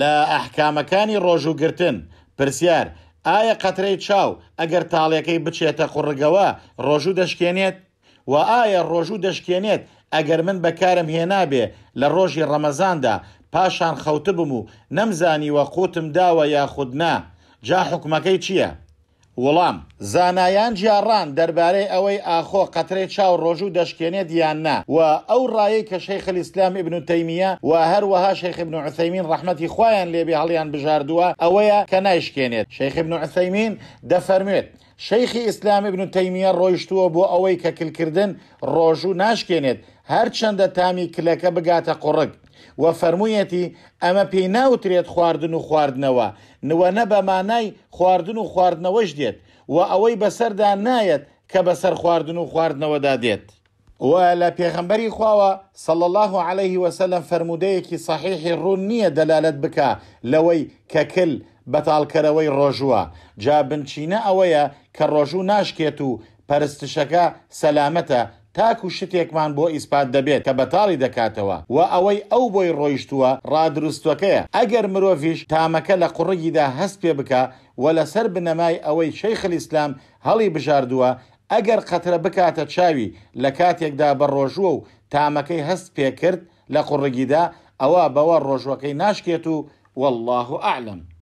لە ئەحکامەکانی ڕۆژوگرتن پرسیار ئایا قەترەی چاو ئەگەر تاڵیەکەی بچێتە قوڕگەوە ڕۆژوو دەشکێنێت و ئایا ڕۆژوو دەشکێنێت ئەگەر من بەکارم هێنابێ لە ڕۆژی ڕەمەزاندا پاشان خەوتە بم و نەمزانی وە قوتم داوە یاخودنا جا حکومەکەی چییە؟ وەڵام زانایان جیاڕان دەربارەی ئەوەی ئاخۆ قەترەی چاو ڕۆژوو دەشکێنێت دیاننا و ئەو ڕایی کە شەیخ ئیسلام ابن تەیمیە و هەروەها شەیخ ابن عثەیمین ڕحمەتی خۆیان لێبی هەڵیان بژاردووە ئەوەیە کە نایشکێنێت شەیخ ابن عثەیمین دەفەرموێت شەیخی ئیسلام ابن تەیمیە ڕۆیشتووە بۆ ئەوەی کە کلکردن ڕۆژوو ناشکێنێت هەرچەندە تامی کلەکە بگاتە قوڕک وە فەرموویەتی ئەمە پێی ناوترێت خواردن و خواردنەوە نوە نە بەمانای خواردن و خواردنەوەش دێت و ئەوەی بەسەردا نایەت کە بەسەر خواردن و خواردنەوەدا دێت. و لە پێغمبەری خواوە صل الله عليه وسلم فرموودەیەکی صحیحی ڕوون نییە دەلالت بکە لەوەی کەکل بەتالکەرەوەی ڕۆژووە جا بنچینە ئەوەیە کە ڕۆژوو ناشکێت و پەرستشەکە سەلامەتە تاکو شتێکمان بۆ ئیسپات دەبێت کە بەتاڵی دەکاتەوە و ئەوەی ئەو بۆی ڕۆیشتووە ڕادروستەکەیە ئەگەر مرۆڤش تامەکە لە قوڕگیدا هەست پێ بکە و لەسەر بنەمای ئەوەی شەیخل ئیسلام هەڵی بژاردووە ئەگەر قەترە بکاتە چاوی لە کاتێکدا بەڕۆژوە و تامەکەی هەست پێکرد لە قوڕگیدا ئەوە بەوە ڕۆژوەکەی ناشکێت و والله عالم.